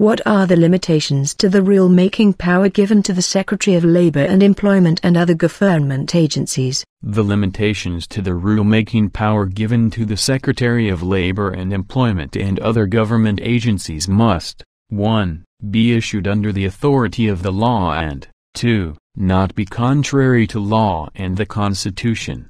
What are the limitations to the real making power given to the Secretary of Labor and Employment and other government agencies? The limitations to the rule making power given to the Secretary of Labor and Employment and other government agencies must 1. be issued under the authority of the law and 2. not be contrary to law and the Constitution.